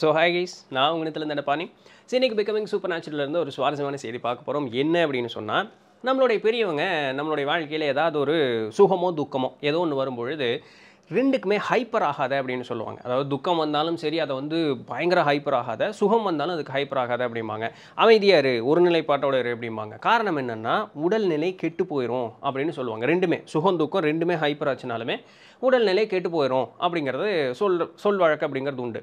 so hi guys நான் உங்கள் இடத்துல இருந்த பாணி சினிக்கு பிகமிங் சூப்பர் நேச்சுரலேருந்து ஒரு சுவாரஸ்யமான செய்தி பார்க்க போகிறோம் என்ன அப்படின்னு சொன்னால் நம்மளுடைய பெரியவங்க நம்மளுடைய வாழ்க்கையில் ஏதாவது ஒரு சுகமோ துக்கமோ ஏதோ ஒன்று வரும்பொழுது ரெண்டுக்குமே ஹைப்பர் ஆகாத அப்படின்னு சொல்லுவாங்க அதாவது துக்கம் வந்தாலும் சரி அதை வந்து பயங்கர ஹைப்பர் ஆகாத சுகம் வந்தாலும் அதுக்கு ஹைப்பர் ஆகாத அப்படிம்பாங்க அமைதியாக இரு ஒரு நிலைப்பாட்டோட இரு அப்படிம்பாங்க காரணம் என்னென்னா உடல்நிலை கெட்டு போயிடும் அப்படின்னு சொல்லுவாங்க ரெண்டுமே சுகம் துக்கம் ரெண்டுமே ஹைப்பர் ஆச்சுனாலுமே உடல்நிலை கெட்டு போயிடும் அப்படிங்கிறது சொல் சொல் வழக்கு அப்படிங்கிறது உண்டு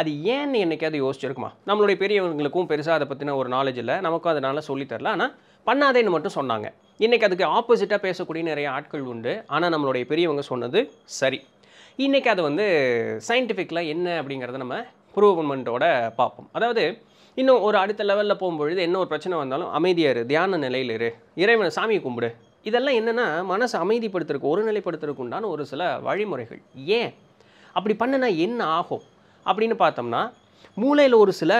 அது ஏன்னு என்றைக்காவது யோசிச்சிருக்குமா நம்மளுடைய பெரியவங்களுக்கும் பெருசாக அதை பற்றின ஒரு நாலேஜ் இல்லை நமக்கும் அதனால் சொல்லித்தரல ஆனால் பண்ணாதேன்னு மட்டும் சொன்னாங்க இன்றைக்கி அதுக்கு ஆப்போசிட்டாக பேசக்கூடிய நிறைய ஆட்கள் உண்டு ஆனால் நம்மளுடைய பெரியவங்க சொன்னது சரி இன்றைக்கி அதை வந்து சயின்டிஃபிக்கில் என்ன அப்படிங்கிறத நம்ம ப்ரூவ்மெண்ட்டோட பார்ப்போம் அதாவது இன்னும் ஒரு அடுத்த லெவலில் போகும்பொழுது என்ன ஒரு பிரச்சனை வந்தாலும் அமைதியாரு தியான நிலையில் இரு இறைவனை சாமி கும்பிடு இதெல்லாம் என்னென்னா மனசை அமைதிப்படுத்துறதுக்கு ஒரு நிலைப்படுத்துறதுக்கு உண்டான ஒரு சில வழிமுறைகள் ஏன் அப்படி பண்ணனா என்ன ஆகும் அப்படின்னு பார்த்தோம்னா மூளையில் ஒரு சில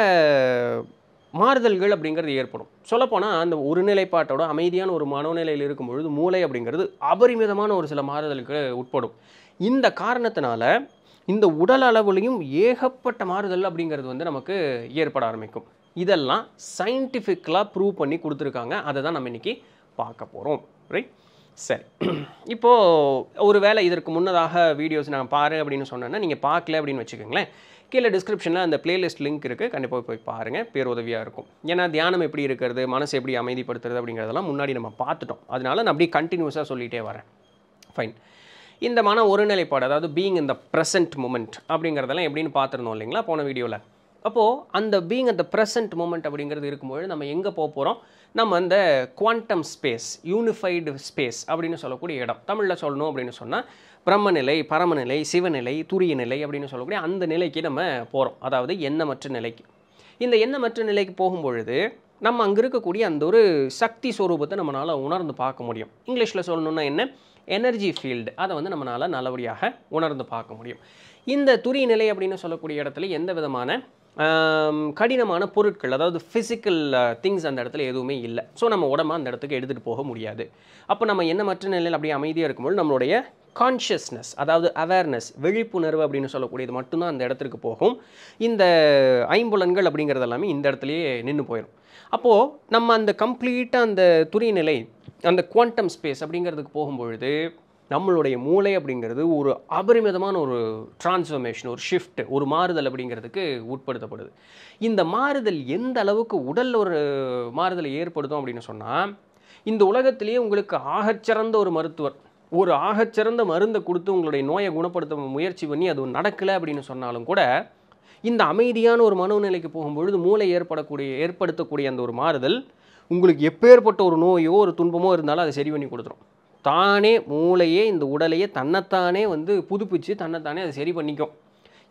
மாறுதல்கள் அப்படிங்கிறது ஏற்படும் சொல்லப்போனால் அந்த ஒரு நிலைப்பாட்டோட அமைதியான ஒரு மனோநிலையில் இருக்கும் பொழுது மூளை அப்படிங்கிறது அபரிமிதமான ஒரு சில மாறுதலுக்கு உட்படும் இந்த காரணத்தினால இந்த உடல் அளவுலையும் ஏகப்பட்ட மாறுதல் அப்படிங்கிறது வந்து நமக்கு ஏற்பட ஆரம்பிக்கும் இதெல்லாம் சயின்டிஃபிக்கலாக ப்ரூவ் பண்ணி கொடுத்துருக்காங்க அதை தான் நம்ம இன்றைக்கி பார்க்க போகிறோம் ரைட் சரி இப்போது ஒரு வேளை இதற்கு முன்னதாக வீடியோஸ் நான் பாரு அப்படின்னு சொன்னேன்னா நீங்கள் பார்க்கல அப்படின்னு வச்சுக்கோங்களேன் கீழே டிஸ்கிரிப்ஷனில் அந்த பிளேலிஸ்ட் லிங்க் இருக்குது கண்டிப்பாக போய் பாருங்கள் பேருதவியாக இருக்கும் ஏன்னா தியானம் எப்படி இருக்கிறது மனசு எப்படி அமைதிப்படுத்துறது அப்படிங்கிறதெல்லாம் முன்னாடி நம்ம பார்த்துட்டோம் அதனால நான் அப்படியே கண்டினியூஸாக சொல்லிகிட்டே வரேன் ஃபைன் இந்த மன ஒருநிலைப்பாடு அதாவது பீயிங் இந்த ப்ரெசன்ட் மூமெண்ட் அப்படிங்கிறதெல்லாம் எப்படின்னு பார்த்துருந்தோம் இல்லைங்களா போன வீடியோவில் அப்போது அந்த பீங் அந்த ப்ரெசன்ட் மூமெண்ட் அப்படிங்கிறது இருக்கும்பொழுது நம்ம எங்கே போக போகிறோம் நம்ம அந்த குவாண்டம் ஸ்பேஸ் யூனிஃபைடு ஸ்பேஸ் அப்படின்னு சொல்லக்கூடிய இடம் தமிழில் சொல்லணும் அப்படின்னு சொன்னால் பிரம்மநிலை பரமநிலை சிவநிலை துரிய நிலை அப்படின்னு சொல்லக்கூடிய அந்த நிலைக்கு நம்ம போகிறோம் அதாவது எண்ணமற்ற நிலைக்கு இந்த எண்ணமற்ற நிலைக்கு போகும்பொழுது நம்ம அங்கே இருக்கக்கூடிய அந்த ஒரு சக்தி ஸ்வரூபத்தை நம்மளால் உணர்ந்து பார்க்க முடியும் இங்கிலீஷில் சொல்லணுன்னா என்ன எனர்ஜி ஃபீல்டு அதை வந்து நம்மளால் நல்லபடியாக உணர்ந்து பார்க்க முடியும் இந்த துரிய நிலை அப்படின்னு சொல்லக்கூடிய இடத்துல எந்த விதமான கடினமான பொருட்கள் அதாவது ஃபிசிக்கல் திங்ஸ் அந்த இடத்துல எதுவுமே இல்லை ஸோ நம்ம உடம்பு அந்த இடத்துக்கு எடுத்துகிட்டு போக முடியாது அப்போ நம்ம என்ன மற்ற நிலையில் அப்படியே அமைதியாக இருக்கும்போது நம்மளுடைய கான்ஷியஸ்னஸ் அதாவது அவேர்னஸ் விழிப்புணர்வு அப்படின்னு சொல்லக்கூடியது மட்டும்தான் அந்த இடத்துக்கு போகும் இந்த ஐம்புலன்கள் அப்படிங்கிறது எல்லாமே இந்த இடத்துலையே நின்று போயிடும் அப்போது நம்ம அந்த கம்ப்ளீட்டாக அந்த துறைநிலை அந்த குவாண்டம் ஸ்பேஸ் அப்படிங்கிறதுக்கு போகும்பொழுது நம்மளுடைய மூளை அப்படிங்கிறது ஒரு அபரிமிதமான ஒரு டிரான்ஸ்ஃபர்மேஷன் ஒரு ஷிஃப்ட் ஒரு மாறுதல் அப்படிங்கிறதுக்கு உட்படுத்தப்படுது இந்த மாறுதல் எந்த அளவுக்கு உடல் ஒரு மாறுதலை ஏற்படுத்தும் அப்படின்னு சொன்னால் இந்த உலகத்திலேயே உங்களுக்கு ஆகச்சிறந்த ஒரு மருத்துவர் ஒரு ஆகச்சிறந்த மருந்தை கொடுத்து உங்களுடைய நோயை குணப்படுத்த முயற்சி பண்ணி அது நடக்கலை அப்படின்னு சொன்னாலும் கூட இந்த அமைதியான ஒரு மனோநிலைக்கு போகும்பொழுது மூளை ஏற்படக்கூடிய ஏற்படுத்தக்கூடிய அந்த ஒரு மாறுதல் உங்களுக்கு எப்பேற்பட்ட ஒரு நோயோ ஒரு துன்பமோ இருந்தாலும் அதை சரி பண்ணி கொடுத்துரும் தானே மூளையே இந்த உடலையே தன்னைத்தானே வந்து புதுப்பிச்சு தன்னைத்தானே அதை சரி பண்ணிக்கும்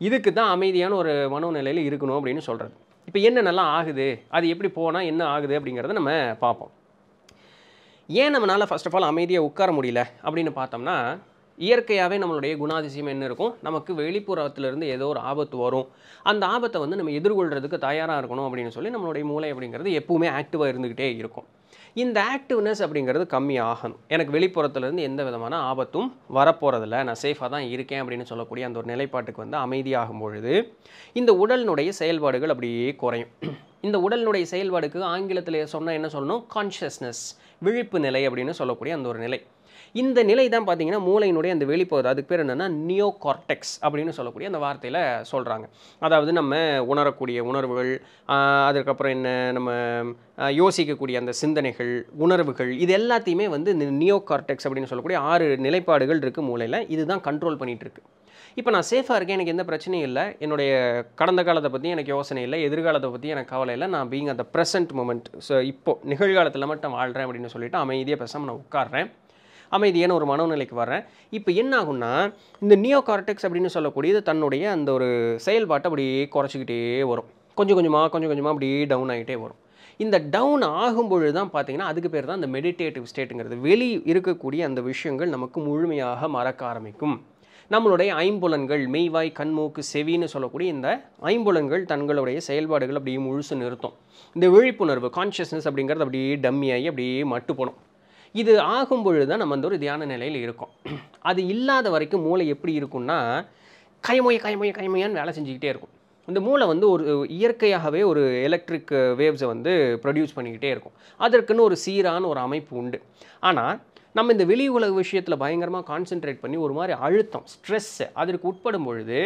இதுக்கு தான் அமைதியான ஒரு மனோநிலையில் இருக்கணும் அப்படின்னு சொல்கிறது இப்போ என்ன நல்லா ஆகுது அது எப்படி போனால் என்ன ஆகுது அப்படிங்கிறத நம்ம பார்ப்போம் ஏன் நம்மளால் ஃபஸ்ட் ஆஃப் ஆல் அமைதியாக உட்கார முடியல அப்படின்னு பார்த்தோம்னா இயற்கையாகவே நம்மளுடைய குணாதிசயம் என்ன இருக்கும் நமக்கு வெளிப்புறத்துலேருந்து ஏதோ ஒரு ஆபத்து வரும் அந்த ஆபத்தை வந்து நம்ம எதிர்கொள்கிறதுக்கு தயாராக இருக்கணும் அப்படின்னு சொல்லி நம்மளுடைய மூளை அப்படிங்கிறது எப்பவுமே ஆக்டிவாக இருந்துக்கிட்டே இருக்கும் இந்த ஆக்டிவ்னஸ் அப்படிங்கிறது கம்மி ஆகணும் எனக்கு வெளிப்புறத்துலேருந்து எந்த விதமான ஆபத்தும் வரப்போகிறதில்ல நான் சேஃபாக தான் இருக்கேன் அப்படின்னு சொல்லக்கூடிய அந்த ஒரு நிலைப்பாட்டுக்கு வந்து அமைதியாகும் பொழுது இந்த உடலினுடைய செயல்பாடுகள் அப்படியே குறையும் இந்த உடலினுடைய செயல்பாடுக்கு ஆங்கிலத்தில் சொன்னால் என்ன சொல்லணும் கான்ஷியஸ்னஸ் விழிப்பு நிலை அப்படின்னு சொல்லக்கூடிய அந்த ஒரு நிலை இந்த நிலை தான் பார்த்தீங்கன்னா மூளையினுடைய அந்த வெளிப்பகுதி அதுக்கு பேர் என்னென்னா நியோ கார்டெக்ஸ் அப்படின்னு சொல்லக்கூடிய அந்த வார்த்தையில் சொல்கிறாங்க அதாவது நம்ம உணரக்கூடிய உணர்வுகள் அதுக்கப்புறம் என்ன நம்ம யோசிக்கக்கூடிய அந்த சிந்தனைகள் உணர்வுகள் இது எல்லாத்தையுமே வந்து இந்த நியோ கார்டெக்ஸ் அப்படின்னு சொல்லக்கூடிய ஆறு நிலைப்பாடுகள் இருக்குது மூளையில் இதுதான் கண்ட்ரோல் பண்ணிகிட்டு இப்போ நான் சேஃபாக இருக்கேன் எனக்கு எந்த பிரச்சனையும் இல்லை என்னுடைய கடந்த காலத்தை பற்றி எனக்கு யோசனை இல்லை எதிர்காலத்தை பற்றி எனக்கு கவலை இல்லை நான் பீங் அந்த ப்ரெசென்ட் மூமெண்ட் ஸோ இப்போது நிகழ்காலத்தில் மட்டும் வாழ்கிறேன் அப்படின்னு சொல்லிவிட்டு அமைதியாக பேசாமல் நான் உட்காடுறேன் அமைதியான ஒரு மனோநிலைக்கு வரேன் இப்போ என்ன ஆகும்னா இந்த நியோ கார்டெக்ஸ் அப்படின்னு சொல்லக்கூடியது தன்னுடைய அந்த ஒரு செயல்பாட்டை அப்படியே குறைச்சிக்கிட்டே வரும் கொஞ்சம் கொஞ்சமாக கொஞ்சம் கொஞ்சமாக அப்படியே டவுன் ஆகிட்டே வரும் இந்த டவுன் ஆகும்பொழுது தான் பார்த்தீங்கன்னா அதுக்கு பேர் தான் அந்த மெடிடேட்டிவ் ஸ்டேட்டுங்கிறது வெளி இருக்கக்கூடிய அந்த விஷயங்கள் நமக்கு முழுமையாக மறக்க ஆரம்பிக்கும் நம்மளுடைய ஐம்புலன்கள் மெய்வாய் கண்மூக்கு செவின்னு சொல்லக்கூடிய இந்த ஐம்புலன்கள் தங்களுடைய செயல்பாடுகள் அப்படியே முழுசு நிறுத்தும் இந்த விழிப்புணர்வு கான்ஷியஸ்னஸ் அப்படிங்கிறது அப்படியே டம்மியாகி அப்படியே மட்டு போனோம் இது ஆகும் பொழுது தான் நம்ம வந்து ஒரு தியான நிலையில் இருக்கோம் அது இல்லாத வரைக்கும் மூளை எப்படி இருக்கும்னா கைமொய கைமொய கைமொயான்னு வேலை செஞ்சுக்கிட்டே இருக்கும் இந்த மூளை வந்து ஒரு இயற்கையாகவே ஒரு எலக்ட்ரிக் வேவ்ஸை வந்து ப்ரொடியூஸ் பண்ணிக்கிட்டே இருக்கும் அதற்குன்னு ஒரு சீரான ஒரு அமைப்பு உண்டு ஆனால் நம்ம இந்த வெளி உலக விஷயத்தில் பயங்கரமாக கான்சென்ட்ரேட் பண்ணி ஒரு மாதிரி அழுத்தம் ஸ்ட்ரெஸ்ஸு அதற்கு உட்படும் பொழுது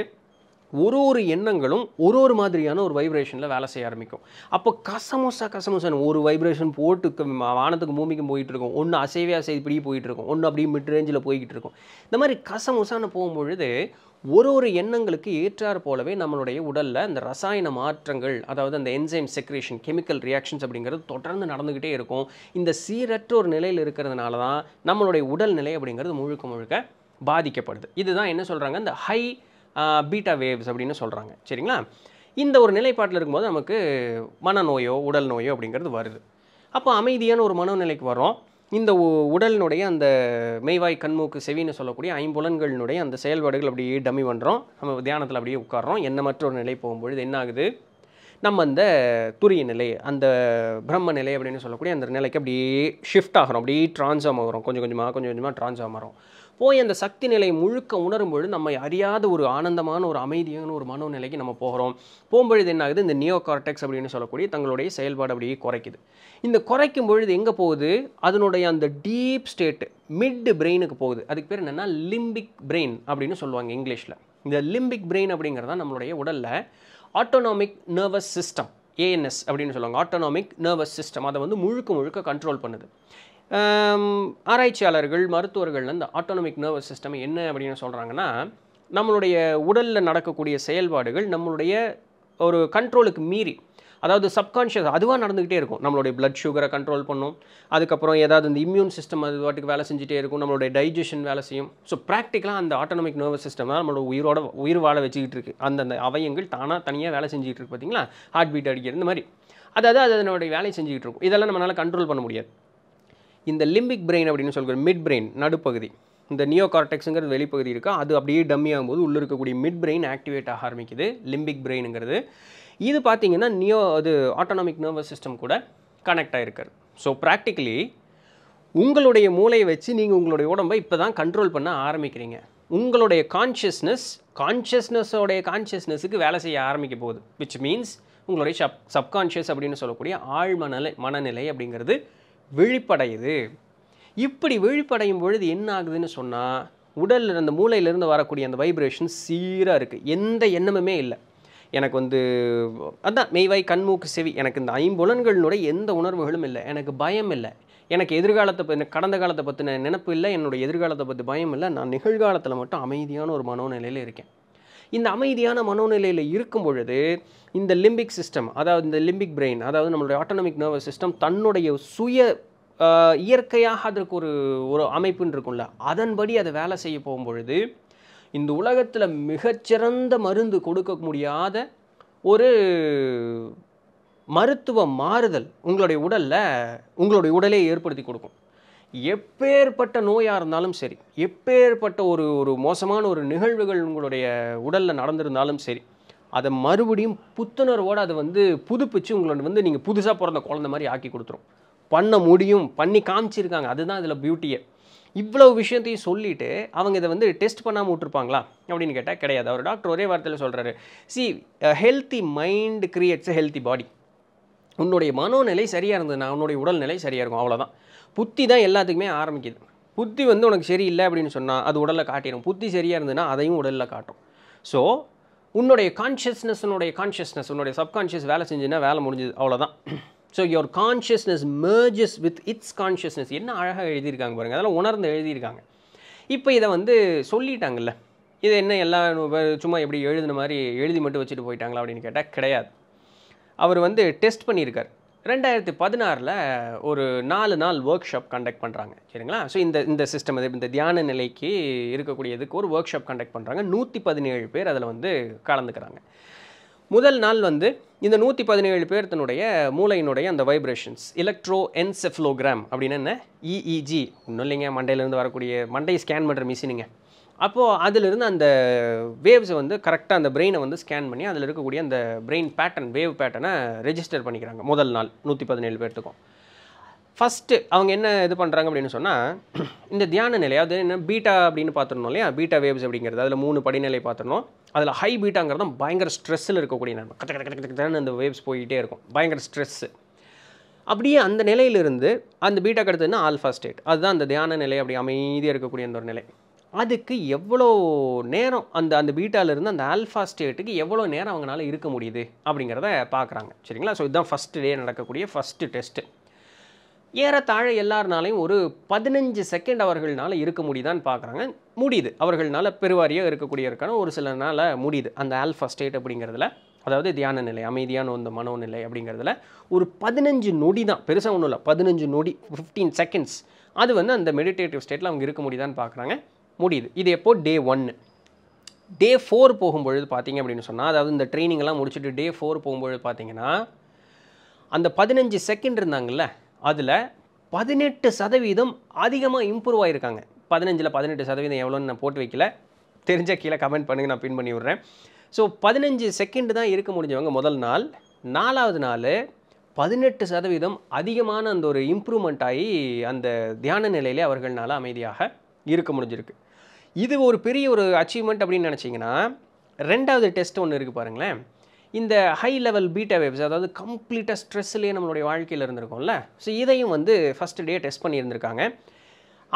ஒரு ஒரு எண்ணங்களும் ஒரு ஒரு மாதிரியான ஒரு வைப்ரேஷனில் வேலை செய்ய ஆரம்பிக்கும் அப்போ கசமோசா கசமோசான்னு ஒரு வைப்ரேஷன் போட்டு வானத்துக்கு பூமிக்கும் போயிட்டு இருக்கும் ஒன்று அசைவே அசை இப்படி போயிட்டு இருக்கும் ஒன்று அப்படியே மிட் ரேஞ்சில் போய்கிட்டு இருக்கும் இந்த மாதிரி கசமுசான்னு போகும்பொழுது ஒரு ஒரு எண்ணங்களுக்கு ஏற்றார் போலவே நம்மளுடைய உடலில் அந்த ரசாயன மாற்றங்கள் அதாவது அந்த என்சைம் செக்ரேஷன் கெமிக்கல் ரியாக்ஷன்ஸ் அப்படிங்கிறது தொடர்ந்து நடந்துக்கிட்டே இருக்கும் இந்த சீரற்ற ஒரு நிலையில் இருக்கிறதுனால தான் நம்மளுடைய உடல் நிலை அப்படிங்கிறது முழுக்க முழுக்க பாதிக்கப்படுது இதுதான் என்ன சொல்கிறாங்க இந்த ஹை பீட்டா வேவ்ஸ் அப்படின்னு சொல்கிறாங்க சரிங்களா இந்த ஒரு நிலைப்பாட்டில் இருக்கும்போது நமக்கு மனநோயோ உடல் நோயோ அப்படிங்கிறது வருது அப்போ அமைதியான ஒரு மனநிலைக்கு வரோம் இந்த உடலினுடைய அந்த மெய்வாய் கண்மூக்கு செவின்னு சொல்லக்கூடிய ஐம்புலன்களினுடைய அந்த செயல்பாடுகள் அப்படியே டம்மி பண்ணுறோம் நம்ம தியானத்தில் அப்படியே என்ன மற்ற ஒரு நிலை போகும்பொழுது என்ன ஆகுது நம்ம அந்த துரிய நிலை அந்த பிரம்ம நிலை அப்படின்னு சொல்லக்கூடிய அந்த நிலைக்கு அப்படியே ஷிஃப்ட் ஆகிறோம் அப்படியே ட்ரான்ஸ்ஃபார்ம் ஆகிறோம் கொஞ்சம் கொஞ்சமாக கொஞ்சம் கொஞ்சமாக ட்ரான்ஸ்ஃபார்ம் ஆகிறோம் போய் அந்த சக்தி நிலை முழுக்க உணரும் பொழுது நம்ம அறியாத ஒரு ஆனந்தமான ஒரு அமைதியான ஒரு மனோநிலைக்கு நம்ம போகிறோம் போகும்பொழுது என்ன ஆகுது இந்த நியோ கார்டெக்ஸ் அப்படின்னு சொல்லக்கூடிய தங்களுடைய செயல்பாடு அப்படியே குறைக்குது இந்த குறைக்கும் பொழுது எங்கே போகுது அதனுடைய அந்த டீப் ஸ்டேட்டு மிட் பிரெயினுக்கு போகுது அதுக்கு பேர் என்னென்னா லிம்பிக் பிரெயின் அப்படின்னு சொல்லுவாங்க இங்கிலீஷில் இந்த லிம்பிக் பிரெயின் தான் நம்மளுடைய உடலில் ஆட்டோனாமிக் நர்வஸ் சிஸ்டம் ஏஎன்எஸ் அப்படின்னு சொல்லுவாங்க ஆட்டோனாமிக் நர்வஸ் சிஸ்டம் அதை வந்து முழுக்க முழுக்க கண்ட்ரோல் பண்ணுது ஆராய்ச்சியாளர்கள் மருத்துவர்கள் இந்த ஆட்டோனமிக் நர்வஸ் சிஸ்டம் என்ன அப்படின்னு சொல்கிறாங்கன்னா நம்மளுடைய உடலில் நடக்கக்கூடிய செயல்பாடுகள் நம்மளுடைய ஒரு கண்ட்ரோலுக்கு மீறி அதாவது சப்கான்ஷியஸ் அதுவாக நடந்துக்கிட்டே இருக்கும் நம்மளுடைய பிளட் சுகரை கண்ட்ரோல் பண்ணும் அதுக்கப்புறம் ஏதாவது இந்த இம்யூன் சிஸ்டம் அது வாட்டுக்கு வேலை செஞ்சுட்டே இருக்கும் நம்மளுடைய டைஜஷன் வேலை செய்யும் ஸோ ப்ராக்டிக்கலாக அந்த ஆட்டோமிக் நர்வஸ் சிஸ்டம் தான் நம்மளோட உயிரோட உயிர் வாழ வச்சுக்கிட்டு இருக்குது அந்தந்த அவயங்கள் தானாக தனியாக வேலை செஞ்சுக்கிட்டு இருக்கு பார்த்தீங்களா ஹார்ட் பீட் அடிக்கிற இந்த மாதிரி அதாவது அது அதனுடைய வேலையை செஞ்சுக்கிட்டு இருக்கும் இதெல்லாம் நம்மளால் கண்ட்ரோல் பண்ண முடியாது இந்த லிம்பிக் பிரெயின் அப்படின்னு சொல்கிற மிட் பிரெயின் நடுப்பகுதி இந்த நியோ கார்டெக்ஸுங்கிறது வெளிப்பகுதி இருக்கா அது அப்படியே டம்மி ஆகும்போது உள்ளே இருக்கக்கூடிய மிட் பிரெயின் ஆக்டிவேட் ஆக ஆரம்பிக்குது லிம்பிக் பிரெயினுங்கிறது இது பார்த்தீங்கன்னா நியோ அது ஆட்டோனாமிக் நர்வஸ் சிஸ்டம் கூட கனெக்ட் ஆகிருக்காரு ஸோ ப்ராக்டிக்கலி உங்களுடைய மூளையை வச்சு நீங்கள் உங்களுடைய உடம்பை இப்போ தான் கண்ட்ரோல் பண்ண ஆரம்பிக்கிறீங்க உங்களுடைய கான்ஷியஸ்னஸ் கான்ஷியஸ்னஸோடைய கான்ஷியஸ்னஸுக்கு வேலை செய்ய ஆரம்பிக்க போகுது விச் மீன்ஸ் உங்களுடைய சப் சப்கான்ஷியஸ் அப்படின்னு சொல்லக்கூடிய ஆழ் மனநிலை மனநிலை அப்படிங்கிறது விழிப்படையுது இப்படி விழிப்படையும் பொழுது என்ன ஆகுதுன்னு சொன்னால் உடலில் அந்த மூளையிலிருந்து வரக்கூடிய அந்த வைப்ரேஷன் சீராக இருக்குது எந்த எண்ணமுமே இல்லை எனக்கு வந்து அதான் மெய்வாய் கண்மூக்கு செவி எனக்கு இந்த ஐம்புலன்களினுடைய எந்த உணர்வுகளும் இல்லை எனக்கு பயம் இல்லை எனக்கு எதிர்காலத்தை பற்றி கடந்த காலத்தை பற்றின நினப்பு இல்லை என்னுடைய எதிர்காலத்தை பற்றி பயம் இல்லை நான் நிகழ்காலத்தில் மட்டும் அமைதியான ஒரு மனோநிலையில் இருக்கேன் இந்த அமைதியான மனோநிலையில் இருக்கும் பொழுது இந்த லிம்பிக் சிஸ்டம் அதாவது இந்த லிம்பிக் பிரெயின் அதாவது நம்மளுடைய ஆட்டோனமிக் நர்வஸ் சிஸ்டம் தன்னுடைய சுய இயற்கையாக அதற்கு ஒரு ஒரு அமைப்புன்னு இருக்கும்ல அதன்படி அதை வேலை செய்ய போகும் பொழுது இந்த உலகத்தில் மிகச்சிறந்த மருந்து கொடுக்க முடியாத ஒரு மருத்துவ மாறுதல் உங்களுடைய உடலில் உங்களுடைய உடலே ஏற்படுத்தி கொடுக்கும் எப்பேற்பட்ட நோயாக இருந்தாலும் சரி எப்பேற்பட்ட ஒரு ஒரு மோசமான ஒரு நிகழ்வுகள் உங்களுடைய உடலில் நடந்திருந்தாலும் சரி அதை மறுபடியும் புத்துணர்வோடு அதை வந்து புதுப்பிச்சு உங்களோட வந்து நீங்கள் புதுசாக பிறந்த குழந்த மாதிரி ஆக்கி கொடுத்துரும் பண்ண முடியும் பண்ணி காமிச்சிருக்காங்க அதுதான் இதில் பியூட்டியை இவ்வளவு விஷயத்தையும் சொல்லிவிட்டு அவங்க இதை வந்து டெஸ்ட் பண்ணாமல் விட்டுருப்பாங்களா அப்படின்னு கேட்டால் கிடையாது அவர் டாக்டர் ஒரே வார்த்தையில் சொல்கிறாரு see healthy mind creates healthy body உன்னுடைய மனோநிலை சரியாக இருந்ததுன்னா உன்னுடைய உடல்நிலை சரியாக இருக்கும் அவ்வளோதான் புத்தி தான் எல்லாத்துக்குமே ஆரம்பிக்குது புத்தி வந்து உனக்கு சரியில்லை அப்படின்னு சொன்னால் அது உடலில் காட்டிடும் புத்தி சரியாக இருந்ததுன்னா அதையும் உடலில் காட்டும் ஸோ உன்னுடைய கான்ஷியஸ்னஸ் உன்னுடைய கான்ஷியஸ்னஸ் உன்னுடைய சப்கான்ஷியஸ் வேலை செஞ்சுன்னா வேலை முடிஞ்சது அவ்வளோதான் so your consciousness merges with its consciousness என்ன அழகாக எழுதியிருக்காங்க பாருங்கள் அதெல்லாம் உணர்ந்து எழுதியிருக்காங்க இப்போ இதை வந்து சொல்லிட்டாங்கல்ல இது என்ன எல்லா சும்மா எப்படி எழுதின மாதிரி எழுதி மட்டும் வச்சுட்டு போயிட்டாங்களா அப்படின்னு கேட்டால் கிடையாது அவர் வந்து டெஸ்ட் பண்ணியிருக்கார் ரெண்டாயிரத்தி பதினாறில் ஒரு நாலு நாள் ஒர்க் ஷாப் கண்டக்ட் பண்ணுறாங்க சரிங்களா ஸோ இந்த இந்த சிஸ்டம் இது இந்த தியான நிலைக்கு இருக்கக்கூடியதுக்கு ஒரு ஒர்க் ஷாப் கண்டக்ட் பண்ணுறாங்க நூற்றி பதினேழு பேர் அதில் வந்து கலந்துக்கிறாங்க முதல் நாள் வந்து இந்த நூற்றி பதினேழு பேர்த்தனுடைய மூளையினுடைய அந்த வைப்ரேஷன்ஸ் எலக்ட்ரோ என்செஃப்லோகிராம் அப்படின்னு என்ன இஇஜி e e ஒன்றும் இல்லைங்க மண்டையிலேருந்து வரக்கூடிய மண்டை ஸ்கேன் பண்ணுற மிஷினுங்க அப்போது அதிலிருந்து அந்த வேவ்ஸை வந்து கரெக்டாக அந்த பிரெயினை வந்து ஸ்கேன் பண்ணி அதில் இருக்கக்கூடிய அந்த பிரெயின் பேட்டர்ன் வேவ் பேட்டர்னை ரெஜிஸ்டர் பண்ணிக்கிறாங்க முதல் நாள் நூற்றி பதினேழு பேர்த்துக்கும் ஃபஸ்ட்டு அவங்க என்ன இது பண்ணுறாங்க அப்படின்னு சொன்னால் இந்த தியான நிலை அது என்ன பீட்டா அப்படின்னு பார்த்துருந்தோம் இல்லையா பீட்டா வேவ்ஸ் அப்படிங்கிறது அதில் மூணு படிநிலை பார்த்துருந்தோம் அதில் ஹை பீட்டாங்கிறது பயங்கர ஸ்ட்ரெஸ்ஸில் இருக்கக்கூடிய நன்மை கட்ட கட்ட கட்ட கட்டன்னு அந்த வேவ்ஸ் போயிட்டே இருக்கும் பயங்கர ஸ்ட்ரெஸ்ஸு அப்படியே அந்த நிலையிலிருந்து அந்த பீட்டா கடுத்ததுன்னா ஆல்ஃபா ஸ்டேட் அதுதான் அந்த தியான நிலை அப்படி அமைதியாக இருக்கக்கூடிய அந்த ஒரு நிலை அதுக்கு எவ்வளோ நேரம் அந்த அந்த பீட்டாலிருந்து அந்த ஆல்ஃபா ஸ்டேட்டுக்கு எவ்வளோ நேரம் அவங்களால இருக்க முடியுது அப்படிங்கிறத பார்க்குறாங்க சரிங்களா ஸோ இதுதான் ஃபஸ்ட்டு டே நடக்கக்கூடிய ஃபஸ்ட்டு டெஸ்ட்டு ஏறத்தாழ எல்லாருனாலையும் ஒரு பதினஞ்சு செகண்ட் அவர்களால் இருக்க முடியுதான்னு பார்க்குறாங்க முடியுது அவர்களால் பெருவாரியாக இருக்கக்கூடியவருக்கான ஒரு சில நாள முடியுது அந்த ஆல்ஃபா ஸ்டேட் அப்படிங்கிறதுல அதாவது தியான நிலை அமைதியான இந்த மனோநிலை அப்படிங்கிறதுல ஒரு பதினஞ்சு நொடி தான் பெருசாக ஒன்றும் இல்லை பதினஞ்சு நொடி ஃபிஃப்டீன் செகண்ட்ஸ் அது வந்து அந்த மெடிடேட்டிவ் ஸ்டேட்டில் அவங்க இருக்க முடியுதான்னு பார்க்குறாங்க முடியுது இது எப்போ டே ஒன்று டே ஃபோர் போகும்பொழுது பார்த்தீங்க அப்படின்னு சொன்னால் அதாவது இந்த ட்ரைனிங்லாம் முடிச்சுட்டு டே ஃபோர் போகும்பொழுது பார்த்தீங்கன்னா அந்த பதினஞ்சு செகண்ட் இருந்தாங்கள்ல அதில் பதினெட்டு சதவீதம் அதிகமாக இம்ப்ரூவ் ஆகியிருக்காங்க பதினஞ்சில் பதினெட்டு சதவீதம் எவ்வளோன்னு நான் போட்டு வைக்கல தெரிஞ்ச கீழே கமெண்ட் பண்ணுங்கள் நான் பின் பண்ணி விட்றேன் ஸோ பதினஞ்சு செகண்டு தான் இருக்க முடிஞ்சவங்க முதல் நாள் நாலாவது நாள் பதினெட்டு சதவீதம் அதிகமான அந்த ஒரு இம்ப்ரூவ்மெண்ட் ஆகி அந்த தியான நிலையிலே அவர்களால் அமைதியாக இருக்க முடிஞ்சிருக்கு இது ஒரு பெரிய ஒரு அச்சீவ்மெண்ட் அப்படின்னு நினச்சிங்கன்னா ரெண்டாவது டெஸ்ட் ஒன்று இருக்குது பாருங்களேன் இந்த ஹை லெவல் பீட்டா வேவ்ஸ் அதாவது கம்ப்ளீட்டாக ஸ்ட்ரெஸ்லேயே நம்மளுடைய வாழ்க்கையில் இருந்திருக்கோம்ல ஸோ இதையும் வந்து ஃபஸ்ட்டு டே டெஸ்ட் பண்ணியிருந்திருக்காங்க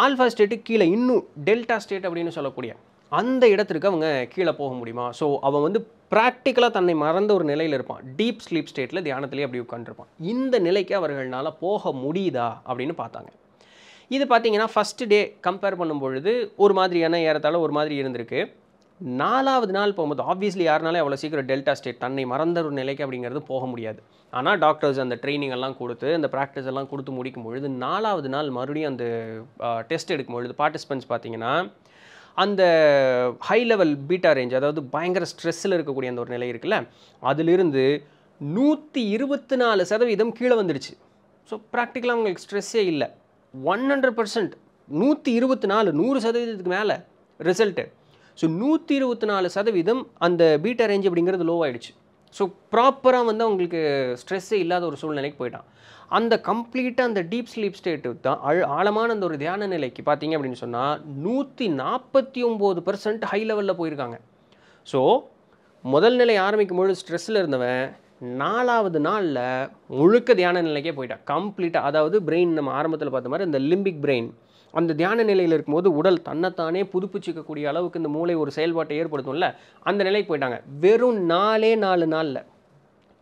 ஆல்ஃபா ஸ்டேட்டு கீழே இன்னும் டெல்டா ஸ்டேட் அப்படின்னு சொல்லக்கூடிய அந்த இடத்திற்கு அவங்க கீழே போக முடியுமா ஸோ அவன் வந்து ப்ராக்டிக்கலாக தன்னை மறந்த ஒரு நிலையில் இருப்பான் டீப் ஸ்லீப் ஸ்டேட்டில் தியானத்துலேயே அப்படி உட்காந்துருப்பான் இந்த நிலைக்கு அவர்களால் போக முடியுதா அப்படின்னு பார்த்தாங்க இது பார்த்தீங்கன்னா ஃபஸ்ட்டு டே கம்பேர் பண்ணும் பொழுது ஒரு மாதிரியான ஏறத்தாழ ஒரு மாதிரி இருந்திருக்கு நாலாவது நாள் போகும்போது ஆப்வியஸ்லி யாருனாலும் எவ்வளோ சீக்கிரம் டெல்டா ஸ்டேட் தன்னை மறந்த ஒரு நிலைக்கு அப்படிங்கிறது போக முடியாது ஆனால் டாக்டர்ஸ் அந்த ட்ரைனிங் எல்லாம் கொடுத்து அந்த ப்ராக்டிஸ் எல்லாம் கொடுத்து முடிக்கும் பொழுது நாலாவது நாள் மறுபடியும் அந்த டெஸ்ட் எடுக்கும் பொழுது பார்ட்டிசிபென்ட்ஸ் பார்த்தீங்கன்னா அந்த ஹை லெவல் பீட்டா ரேஞ்ச் அதாவது பயங்கர ஸ்ட்ரெஸ்ஸில் இருக்கக்கூடிய அந்த ஒரு நிலை இருக்குல்ல அதிலிருந்து நூற்றி இருபத்தி நாலு சதவீதம் கீழே வந்துடுச்சு ஸோ ப்ராக்டிக்கலாக உங்களுக்கு ஸ்ட்ரெஸ்ஸே இல்லை ஒன் ஹண்ட்ரட் பர்சன்ட் நூற்றி இருபத்தி நாலு நூறு சதவீதத்துக்கு மேலே ரிசல்ட்டு ஸோ நூற்றி இருபத்தி நாலு சதவீதம் அந்த பீட்டா ரேஞ்ச் அப்படிங்கிறது லோவாயிடுச்சு ஸோ ப்ராப்பராக வந்து அவங்களுக்கு ஸ்ட்ரெஸ்ஸே இல்லாத ஒரு சூழ்நிலைக்கு போயிட்டான் அந்த கம்ப்ளீட்டாக அந்த டீப் ஸ்லீப் ஸ்டேட்டு தான் ஆழமான அந்த ஒரு தியான நிலைக்கு பார்த்தீங்க அப்படின்னு சொன்னால் நூற்றி நாற்பத்தி ஒம்பது பர்சன்ட் ஹை லெவலில் போயிருக்காங்க ஸோ முதல் நிலை ஆரம்பிக்கும் பொழுது ஸ்ட்ரெஸ்ஸில் இருந்தவன் நாலாவது நாளில் முழுக்க தியான நிலைக்கே போயிட்டான் கம்ப்ளீட்டாக அதாவது பிரெயின் நம்ம ஆரம்பத்தில் பார்த்த மாதிரி இந்த லிம்பிக் பிரெயின் அந்த தியான நிலையில் இருக்கும்போது உடல் தன்னைத்தானே புதுப்பிச்சிக்கக்கூடிய அளவுக்கு இந்த மூளை ஒரு செயல்பாட்டை ஏற்படுத்தும்ல அந்த நிலைக்கு போயிட்டாங்க வெறும் நாலே நாலு நாளில்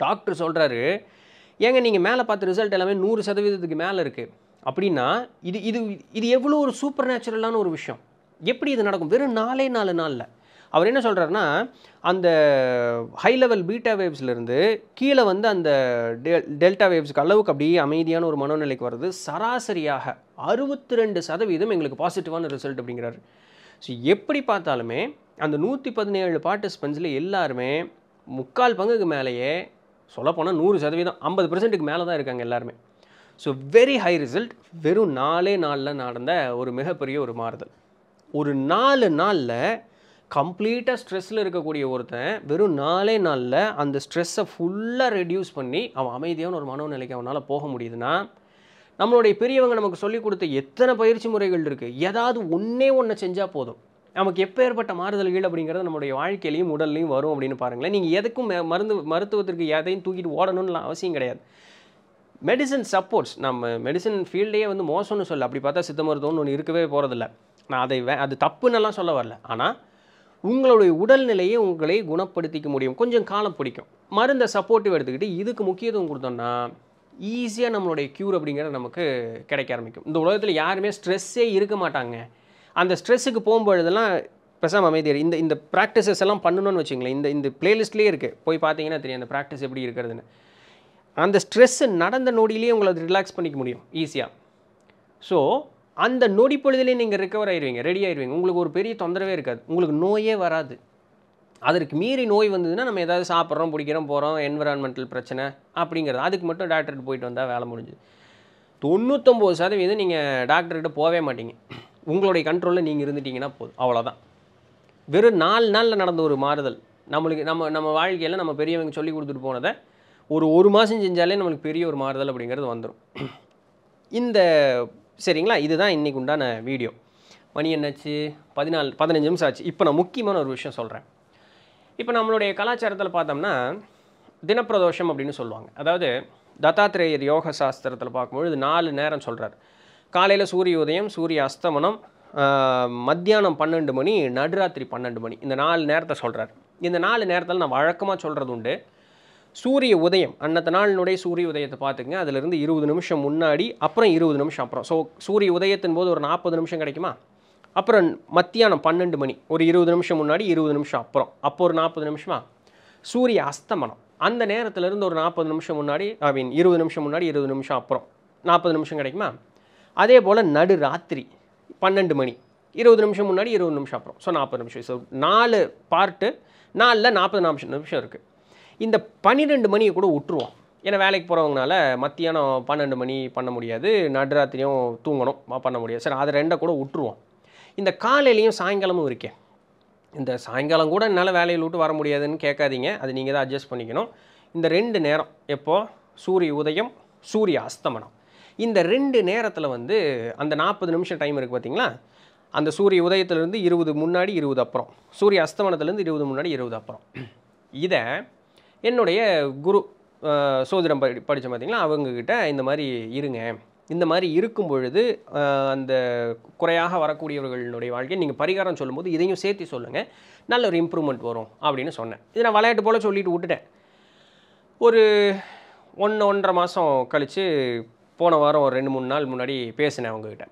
டாக்டர் சொல்கிறாரு ஏங்க நீங்கள் மேலே பார்த்த ரிசல்ட் எல்லாமே நூறு சதவீதத்துக்கு மேலே இருக்குது அப்படின்னா இது இது இது எவ்வளோ ஒரு சூப்பர் நேச்சுரலான ஒரு விஷயம் எப்படி இது நடக்கும் வெறும் நாலே நாலு நாளில் அவர் என்ன சொல்கிறாருன்னா அந்த ஹை லெவல் பீட்டா வேவ்ஸ்லேருந்து கீழே வந்து அந்த டெல்டா வேவ்ஸ்க்கு அளவுக்கு அப்படியே அமைதியான ஒரு மனோநிலைக்கு வர்றது சராசரியாக அறுபத்தி ரெண்டு சதவீதம் எங்களுக்கு பாசிட்டிவான ரிசல்ட் அப்படிங்கிறாரு ஸோ எப்படி பார்த்தாலுமே அந்த நூற்றி பதினேழு பார்ட்டிசிபென்ட்ஸில் எல்லாருமே முக்கால் பங்குக்கு மேலேயே சொல்லப்போனால் நூறு சதவீதம் ஐம்பது பர்சன்ட்டுக்கு மேலே தான் இருக்காங்க எல்லாருமே ஸோ வெரி ஹை ரிசல்ட் வெறும் நாலே நாளில் நடந்த ஒரு மிகப்பெரிய ஒரு மாறுதல் ஒரு நாலு நாளில் கம்ப்ளீட்டாக ஸ்ட்ரெஸ்ஸில் இருக்கக்கூடிய ஒருத்தன் வெறும் நாலே நாளில் அந்த ஸ்ட்ரெஸ்ஸை ஃபுல்லாக ரெடியூஸ் பண்ணி அவன் அமைதியான ஒரு மனோநிலைக்கு அவனால் போக முடியுதுன்னா நம்மளுடைய பெரியவங்க நமக்கு சொல்லிக் கொடுத்த எத்தனை பயிற்சி முறைகள் இருக்குது ஏதாவது ஒன்றே ஒன்று செஞ்சால் போதும் நமக்கு ஏற்பட்ட மாறுதல்கள் அப்படிங்கிறது நம்மளுடைய வாழ்க்கையிலையும் உடல்லையும் வரும் அப்படின்னு பாருங்களேன் நீங்கள் எதுக்கும் மருந்து மருத்துவத்திற்கு எதையும் தூக்கிட்டு ஓடணும்னு அவசியம் கிடையாது மெடிசன் சப்போர்ட்ஸ் நம்ம மெடிசன் ஃபீல்டே வந்து மோசம்னு சொல்ல அப்படி பார்த்தா சித்த மருத்துவம்னு ஒன்று இருக்கவே போகிறதில்ல நான் அதை வே அது தப்புன்னெல்லாம் சொல்ல வரல ஆனால் உங்களுடைய உடல்நிலையை உங்களை குணப்படுத்திக்க முடியும் கொஞ்சம் காலம் பிடிக்கும் மருந்தை சப்போர்ட்டிவ் எடுத்துக்கிட்டு இதுக்கு முக்கியத்துவம் கொடுத்தோம்னா ஈஸியாக நம்மளுடைய க்யூர் அப்படிங்கிறது நமக்கு கிடைக்க ஆரம்பிக்கும் இந்த உலகத்தில் யாருமே ஸ்ட்ரெஸ்ஸே இருக்க மாட்டாங்க அந்த ஸ்ட்ரெஸ்ஸுக்கு போகும்பொழுதெல்லாம் பெசாம அமைதியார் இந்த இந்த ப்ராக்டிசஸ் எல்லாம் பண்ணணும்னு வச்சுங்களேன் இந்த இந்த பிளேலிஸ்ட்லேயே இருக்குது போய் பார்த்தீங்கன்னா தெரியும் அந்த ப்ராக்டிஸ் எப்படி இருக்கிறதுன்னு அந்த ஸ்ட்ரெஸ்ஸு நடந்த நொடியிலேயே உங்களை ரிலாக்ஸ் பண்ணிக்க முடியும் ஈஸியாக ஸோ அந்த நொடி பொழுதுலேயே நீங்கள் ரிக்கவர் ஆயிடுவீங்க ரெடி ஆயிடுவீங்க உங்களுக்கு ஒரு பெரிய தொந்தரவே இருக்காது உங்களுக்கு நோயே வராது அதற்கு மீறி நோய் வந்ததுன்னா நம்ம ஏதாவது சாப்பிட்றோம் பிடிக்கிறோம் போகிறோம் என்விரான்மெண்டல் பிரச்சனை அப்படிங்கிறது அதுக்கு மட்டும் டாக்டர்கிட்ட போயிட்டு வந்தால் வேலை முடிஞ்சுது தொண்ணூத்தொம்பது சதவீதம் நீங்கள் டாக்டர்கிட்ட போகவே மாட்டீங்க உங்களுடைய கண்ட்ரோலில் நீங்கள் இருந்துட்டிங்கன்னா போதும் அவ்வளோதான் வெறும் நாலு நாளில் நடந்த ஒரு மாறுதல் நம்மளுக்கு நம்ம நம்ம வாழ்க்கையில் நம்ம பெரியவங்க சொல்லி கொடுத்துட்டு போனதை ஒரு ஒரு மாதம் செஞ்சாலே நம்மளுக்கு பெரிய ஒரு மாறுதல் அப்படிங்கிறது வந்துடும் இந்த சரிங்களா இதுதான் இன்றைக்கு உண்டான வீடியோ மணி என்னாச்சு பதினாலு பதினஞ்சு நிமிஷம் ஆச்சு இப்போ நான் முக்கியமான ஒரு விஷயம் சொல்கிறேன் இப்போ நம்மளுடைய கலாச்சாரத்தில் பார்த்தோம்னா தினப்பிரதோஷம் அப்படின்னு சொல்லுவாங்க அதாவது தத்தாத்திரேயர் யோக சாஸ்திரத்தில் பார்க்கும்பொழுது நாலு நேரம் சொல்கிறார் காலையில் சூரிய உதயம் சூரிய அஸ்தமனம் மத்தியானம் பன்னெண்டு மணி நடுராத்திரி பன்னெண்டு மணி இந்த நாலு நேரத்தை சொல்கிறார் இந்த நாலு நேரத்தில் நான் வழக்கமாக சொல்கிறது உண்டு சூரிய உதயம் அன்னத்த நாளினுடைய சூரிய உதயத்தை பார்த்துக்கங்க அதிலிருந்து இருபது நிமிஷம் முன்னாடி அப்புறம் இருபது நிமிஷம் அப்புறம் ஸோ சூரிய உதயத்தின் போது ஒரு நாற்பது நிமிஷம் கிடைக்குமா அப்புறம் மத்தியானம் பன்னெண்டு மணி ஒரு இருபது நிமிஷம் முன்னாடி இருபது நிமிஷம் அப்புறம் அப்போ ஒரு நாற்பது நிமிஷமா சூரிய அஸ்தமனம் அந்த நேரத்திலேருந்து ஒரு நாற்பது நிமிஷம் முன்னாடி ஐ மீன் இருபது நிமிஷம் முன்னாடி இருபது நிமிஷம் அப்புறம் நாற்பது நிமிஷம் கிடைக்குமா அதே போல் நடு ராத்திரி பன்னெண்டு மணி இருபது நிமிஷம் முன்னாடி இருபது நிமிஷம் அப்புறம் ஸோ நாற்பது நிமிஷம் ஸோ நாலு பார்ட்டு நாலில் நாற்பது நிமிஷம் நிமிஷம் இருக்குது இந்த பன்னிரெண்டு மணியை கூட விட்டுருவோம் ஏன்னா வேலைக்கு போகிறவங்கனால மத்தியானம் பன்னெண்டு மணி பண்ண முடியாது நடுராத்திரியும் தூங்கணும் பண்ண முடியாது சரி அதை ரெண்டை கூட விட்டுருவோம் இந்த காலையிலையும் சாயங்காலமும் இருக்கேன் இந்த சாயங்காலம் கூட என்னால் வேலையில் விட்டு வர முடியாதுன்னு கேட்காதீங்க அது நீங்கள் தான் அட்ஜஸ்ட் பண்ணிக்கணும் இந்த ரெண்டு நேரம் எப்போது சூரிய உதயம் சூரிய அஸ்தமனம் இந்த ரெண்டு நேரத்தில் வந்து அந்த நாற்பது நிமிஷம் டைம் இருக்குது பார்த்தீங்களா அந்த சூரிய உதயத்துலேருந்து இருபது முன்னாடி இருபது அப்புறம் சூரிய அஸ்தமனத்துலேருந்து இருபது முன்னாடி இருபது அப்புறம் இதை என்னுடைய குரு சோதிடம் படி படித்த பார்த்திங்களா அவங்கக்கிட்ட இந்த மாதிரி இருங்க இந்த மாதிரி இருக்கும் பொழுது அந்த குறையாக வரக்கூடியவர்களுடைய வாழ்க்கையை நீங்கள் பரிகாரம் சொல்லும்போது இதையும் சேர்த்து சொல்லுங்கள் நல்ல ஒரு இம்ப்ரூவ்மெண்ட் வரும் அப்படின்னு சொன்னேன் இதை நான் விளையாட்டு போல் சொல்லிட்டு விட்டுட்டேன் ஒரு ஒன்று ஒன்றரை மாதம் கழித்து போன வாரம் ஒரு ரெண்டு மூணு நாள் முன்னாடி பேசினேன் அவங்கக்கிட்ட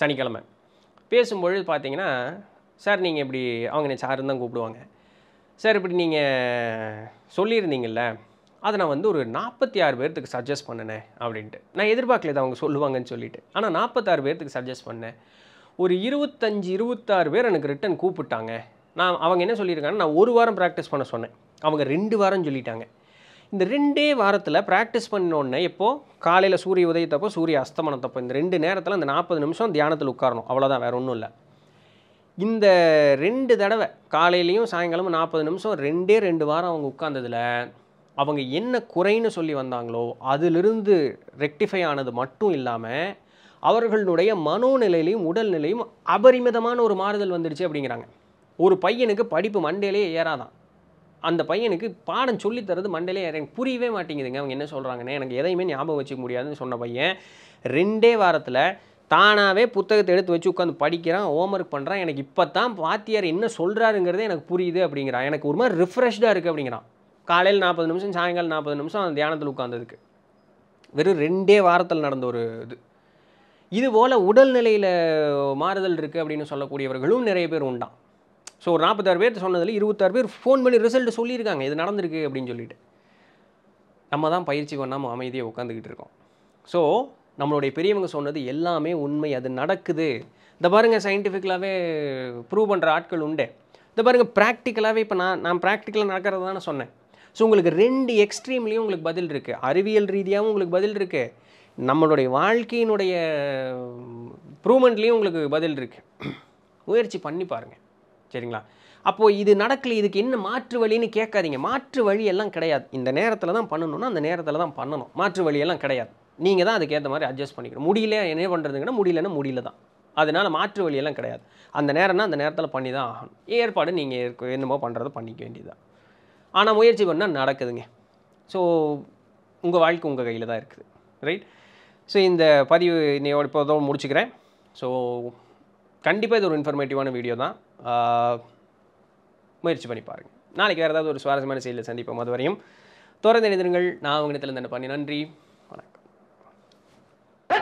சனிக்கிழமை பேசும்பொழுது பார்த்தீங்கன்னா சார் நீங்கள் இப்படி அவங்க சாருன்னு தான் கூப்பிடுவாங்க சார் இப்படி நீங்கள் சொல்லியிருந்தீங்கல்ல அதை நான் வந்து ஒரு நாற்பத்தி ஆறு பேர்த்துக்கு சஜஸ்ட் பண்ணினேன் அப்படின்ட்டு நான் எதிர்பார்க்கல அவங்க சொல்லுவாங்கன்னு சொல்லிட்டு ஆனால் நாற்பத்தாறு பேர்த்துக்கு சஜஸ்ட் பண்ணேன் ஒரு இருபத்தஞ்சி இருபத்தாறு பேர் எனக்கு ரிட்டன் கூப்பிட்டாங்க நான் அவங்க என்ன சொல்லியிருக்காங்கன்னா நான் ஒரு வாரம் ப்ராக்டிஸ் பண்ண சொன்னேன் அவங்க ரெண்டு வாரம் சொல்லிட்டாங்க இந்த ரெண்டே வாரத்தில் ப்ராக்டிஸ் பண்ணோடனே எப்போது காலையில் சூரிய உதயத்தப்போ சூரிய அஸ்தமனத்தப்போ இந்த ரெண்டு நேரத்தில் அந்த நாற்பது நிமிஷம் தியானத்தில் உட்காரணும் அவ்வளோதான் வேறு ஒன்றும் இல்லை இந்த ரெண்டு தடவை காலையிலையும் சாயங்காலமும் நாற்பது நிமிஷம் ரெண்டே ரெண்டு வாரம் அவங்க உட்காந்ததில் அவங்க என்ன குறைன்னு சொல்லி வந்தாங்களோ அதிலிருந்து ரெக்டிஃபை ஆனது மட்டும் இல்லாமல் அவர்களுடைய மனோநிலையிலையும் உடல்நிலையும் அபரிமிதமான ஒரு மாறுதல் வந்துடுச்சு அப்படிங்கிறாங்க ஒரு பையனுக்கு படிப்பு மண்டையிலேயே ஏறாதான் அந்த பையனுக்கு பாடம் சொல்லித்தரது மண்டையிலே ஏற புரியவே மாட்டேங்குதுங்க அவங்க என்ன சொல்கிறாங்கன்னு எனக்கு எதையுமே ஞாபகம் வச்சுக்க முடியாதுன்னு சொன்ன பையன் ரெண்டே வாரத்தில் தானாகவே புத்தகத்தை எடுத்து வச்சு உட்காந்து படிக்கிறான் ஹோம் ஒர்க் பண்ணுறான் எனக்கு இப்போ தான் வாத்தியார் என்ன சொல்கிறாருங்கிறதே எனக்கு புரியுது அப்படிங்கிறான் எனக்கு ஒரு மாதிரி ரிஃப்ரெஷ்டாக இருக்குது அப்படிங்கிறான் காலையில் நாற்பது நிமிஷம் சாயங்காலம் நாற்பது நிமிஷம் அந்த தியானத்தில் உட்காந்ததுக்கு வெறும் ரெண்டே வாரத்தில் நடந்த ஒரு இது இதுபோல் உடல்நிலையில் மாறுதல் இருக்குது அப்படின்னு சொல்லக்கூடியவர்களும் நிறைய பேர் உண்டான் ஸோ ஒரு நாற்பத்தாறு பேர் சொன்னதில் இருபத்தாறு பேர் ஃபோன் பண்ணி ரிசல்ட் சொல்லியிருக்காங்க இது நடந்திருக்கு அப்படின்னு சொல்லிட்டு நம்ம தான் பயிற்சி பண்ணாமல் அமைதியாக உட்காந்துக்கிட்டு இருக்கோம் ஸோ நம்மளுடைய பெரியவங்க சொன்னது எல்லாமே உண்மை அது நடக்குது இந்த பாருங்கள் சயின்டிஃபிக்கலாகவே ப்ரூவ் பண்ணுற ஆட்கள் உண்டு இந்த பாருங்கள் ப்ராக்டிக்கலாகவே இப்போ நான் நான் ப்ராக்டிக்கலாக நடக்கிறது தான் சொன்னேன் ஸோ உங்களுக்கு ரெண்டு எக்ஸ்ட்ரீம்லேயும் உங்களுக்கு பதில் இருக்குது அறிவியல் ரீதியாகவும் உங்களுக்கு பதில் இருக்குது நம்மளுடைய வாழ்க்கையினுடைய ப்ரூவ்மெண்ட்லேயும் உங்களுக்கு பதில் இருக்குது முயற்சி பண்ணி பாருங்கள் சரிங்களா அப்போது இது நடக்கல இதுக்கு என்ன மாற்று வழின்னு கேட்காதீங்க மாற்று வழியெல்லாம் கிடையாது இந்த நேரத்தில் தான் பண்ணணும்னா அந்த நேரத்தில் தான் பண்ணணும் மாற்று வழியெல்லாம் கிடையாது நீங்கள் தான் அதுக்கேற்ற மாதிரி அட்ஜஸ்ட் பண்ணிக்கணும் முடியல என்ன பண்ணுறதுங்கன்னா முடியலன்னா முடியல தான் அதனால் மாற்று வழியெல்லாம் கிடையாது அந்த நேரம்னா அந்த நேரத்தில் பண்ணி தான் ஆகணும் ஏற்பாடு நீங்கள் என்னமோ பண்ணுறதை பண்ணிக்க வேண்டியதுதான் ஆனால் முயற்சி பண்ணால் நடக்குதுங்க ஸோ உங்கள் வாழ்க்கை உங்கள் கையில் தான் இருக்குது ரைட் ஸோ இந்த பதிவு இன்னையோட தான் முடிச்சுக்கிறேன் ஸோ கண்டிப்பாக இது ஒரு இன்ஃபர்மேட்டிவான வீடியோ தான் முயற்சி பண்ணி பாருங்கள் நாளைக்கு வேறு ஏதாவது ஒரு சுவாரஸ்யமான செயலில் சந்திப்போம் அது வரையும் தொடர்ந்து இணைந்திருங்கள் நான் உங்களிடத்தில் தண்டை பண்ணி நன்றி